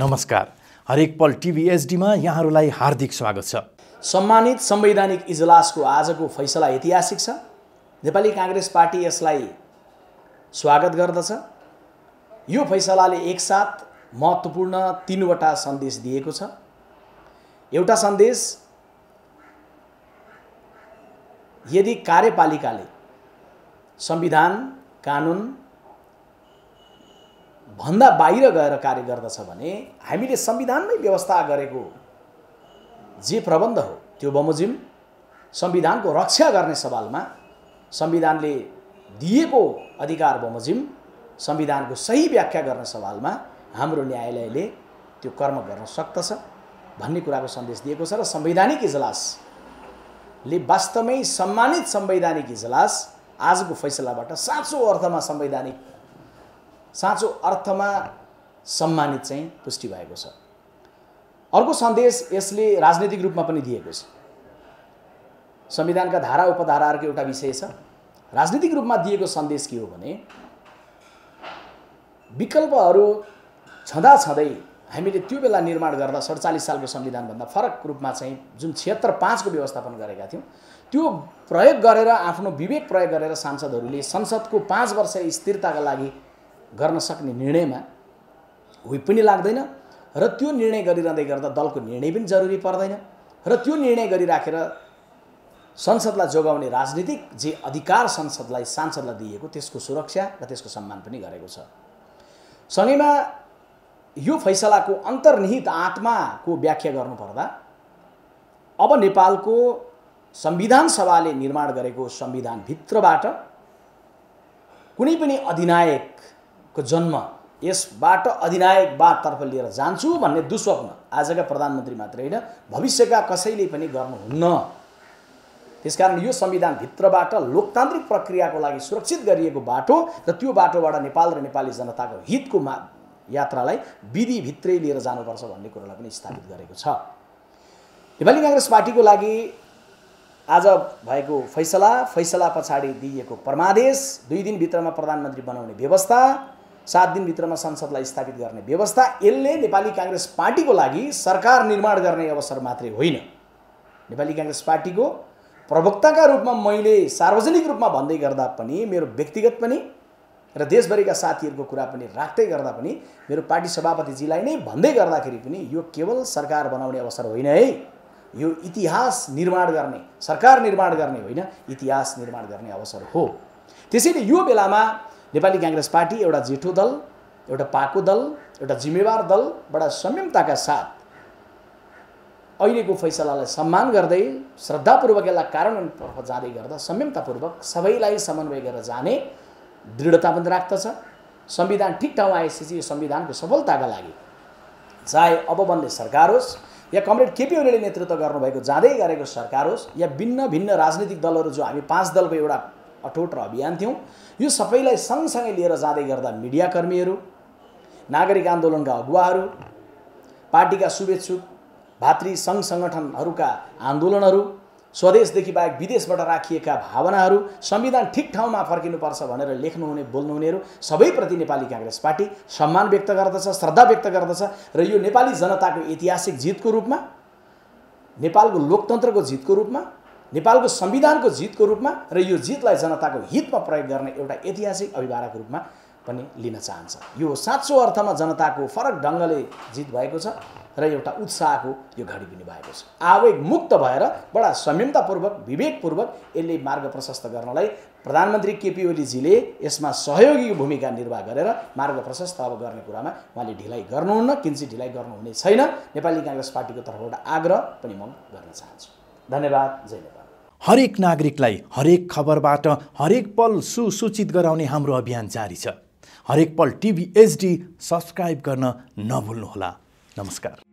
नमस्कार हरेक पल टिभी एचडीमा यहाँहरूलाई हार्दिक स्वागत छ सम्मानित संवैधानिक इजलासको आजको फैसला ऐतिहासिक छ नेपाली काङ्ग्रेस पार्टी यसलाई स्वागत गर्दछ यो फैसलाले एकसाथ महत्त्वपूर्ण तिनवटा सन्देश दिएको छ एउटा सन्देश यदि कार्यपालिकाले संविधान कानुन भन्दा बाहिर गएर कार्य गर्दछ भने हामीले संविधानमै व्यवस्था गरेको जे प्रबन्ध हो त्यो बमोजिम संविधानको रक्षा गर्ने सवालमा संविधानले दिएको अधिकार बमोजिम संविधानको सही व्याख्या गर्ने सवालमा हाम्रो न्यायालयले त्यो कर्म गर्न सक्दछ भन्ने कुराको सन्देश दिएको छ र संवैधानिक इजलासले वास्तवमै सम्मानित संवैधानिक इजलास आजको फैसलाबाट साँचो अर्थमा संवैधानिक साँचो अर्थमा सम्मानित चाहिँ पुष्टि भएको छ अर्को सन्देश यसले राजनैतिक रूपमा पनि दिएको छ संविधानका धारा उपधाराहरूको एउटा विषय छ राजनीतिक रूपमा दिएको सन्देश के हो भने विकल्पहरू छँदा छँदै हामीले त्यो बेला निर्माण गर्दा सडचालिस सालको संविधानभन्दा फरक रूपमा चाहिँ जुन क्षेत्र पाँचको व्यवस्थापन गरेका थियौँ त्यो प्रयोग गरेर आफ्नो विवेक प्रयोग गरेर सांसदहरूले संसदको पाँच वर्ष स्थिरताका लागि गर्न सक्ने निर्णयमा हुई पनि लाग्दैन र त्यो निर्णय गरिरहँदै गर्दा दलको निर्णय पनि जरुरी पर्दैन र त्यो निर्णय गरिराखेर संसदलाई जोगाउने राजनीतिक जे अधिकार संसदलाई सांसदलाई दिएको त्यसको सुरक्षा र त्यसको सम्मान पनि गरेको छ सँगैमा यो फैसलाको अन्तर्निहित आत्माको व्याख्या गर्नुपर्दा अब नेपालको संविधान सभाले निर्माण गरेको संविधानभित्रबाट कुनै पनि अधिनायक को जन्म यसबाट अधिनायक अधिनायकवादतर्फ लिएर जान्छु भन्ने दुस्वप्न आजका प्रधानमन्त्री मात्रै होइन भविष्यका कसैले पनि गर्नुहुन्न त्यसकारण यो संविधानभित्रबाट लोकतान्त्रिक प्रक्रियाको लागि सुरक्षित गरिएको बाटो र त्यो बाटोबाट नेपाल र नेपाली जनताको हितको मा यात्रालाई विधिभित्रै लिएर जानुपर्छ भन्ने कुरालाई पनि स्थापित गरेको छ नेपाली काङ्ग्रेस पार्टीको लागि आज भएको फैसला फैसला पछाडि दिइएको परमादेश दुई दिनभित्रमा प्रधानमन्त्री बनाउने व्यवस्था सात दिनभित्रमा संसदलाई स्थापित गर्ने व्यवस्था यसले नेपाली काङ्ग्रेस पार्टीको लागि सरकार निर्माण गर्ने अवसर मात्रै होइन नेपाली काङ्ग्रेस पार्टीको प्रवक्ताका रूपमा मैले सार्वजनिक रूपमा भन्दै गर्दा पनि मेरो व्यक्तिगत पनि र देशभरिका साथीहरूको कुरा पनि राख्दै गर्दा पनि मेरो पार्टी सभापतिजीलाई नै भन्दै गर्दाखेरि पनि यो केवल सरकार बनाउने अवसर होइन है यो इतिहास निर्माण गर्ने सरकार निर्माण गर्ने होइन इतिहास निर्माण गर्ने अवसर हो त्यसैले यो बेलामा नेपाली काङ्ग्रेस पार्टी एउटा जेठो दल एउटा पाको दल एउटा जिम्मेवार दल बडा संयमताका साथ अहिलेको फैसलालाई सम्मान गर्दै श्रद्धापूर्वक यसलाई कारण जाँदै गर्दा संयमतापूर्वक सबैलाई समन्वय गरेर जाने दृढता पनि राख्दछ संविधान ठिक ठाउँ आएपछि यो संविधानको सफलताका लागि चाहे अब बन्ने सरकार होस् या कमरेड केपी ओलीले नेतृत्व गर्नुभएको जाँदै गरेको सरकार होस् या भिन्न भिन्न राजनीतिक दलहरू जो हामी पाँच दलको एउटा अठोट र अभियान थियौँ यो सबैलाई सँगसँगै लिएर जाँदै गर्दा मिडियाकर्मीहरू नागरिक आन्दोलनका अगुवाहरू पार्टीका शुभेच्छुक भातृ सङ्घ सङ्गठनहरूका आन्दोलनहरू स्वदेशदेखि बाहेक विदेशबाट राखिएका भावनाहरू संविधान ठिक ठाउँमा फर्किनुपर्छ भनेर लेख्नुहुने बोल्नुहुनेहरू सबैप्रति नेपाली काङ्ग्रेस पार्टी सम्मान व्यक्त गर्दछ श्रद्धा व्यक्त गर्दछ र यो नेपाली जनताको ऐतिहासिक जितको रूपमा नेपालको लोकतन्त्रको जितको रूपमा नेपालको संविधानको जितको रूपमा र यो जितलाई जनताको हितमा प्रयोग गर्ने एउटा ऐतिहासिक अभिभावक रूपमा पनि लिन चाहन्छ यो साँचो अर्थमा जनताको फरक ढङ्गले जित भएको छ र एउटा उत्साहको यो घडी पनि भएको छ आवेग मुक्त भएर बडा संयमतापूर्वक विवेकपूर्वक यसले मार्ग प्रशस्त गर्नलाई प्रधानमन्त्री केपी ओलीजीले यसमा सहयोगी भूमिका निर्वाह गरेर मार्ग प्रशस्त अब गर्ने कुरामा उहाँले ढिलाइ गर्नुहुन्न किन्ची ढिलाइ गर्नुहुने छैन नेपाली काङ्ग्रेस पार्टीको तर्फबाट आग्रह पनि म गर्न चाहन्छु धन्यवाद जय नेपाल हरेक नागरिकलाई हरेक खबरबाट हरेक पल सुसूचित गराउने हाम्रो अभियान जारी छ हरेक पल टिभी एचडी सब्सक्राइब गर्न नभुल्नुहोला नमस्कार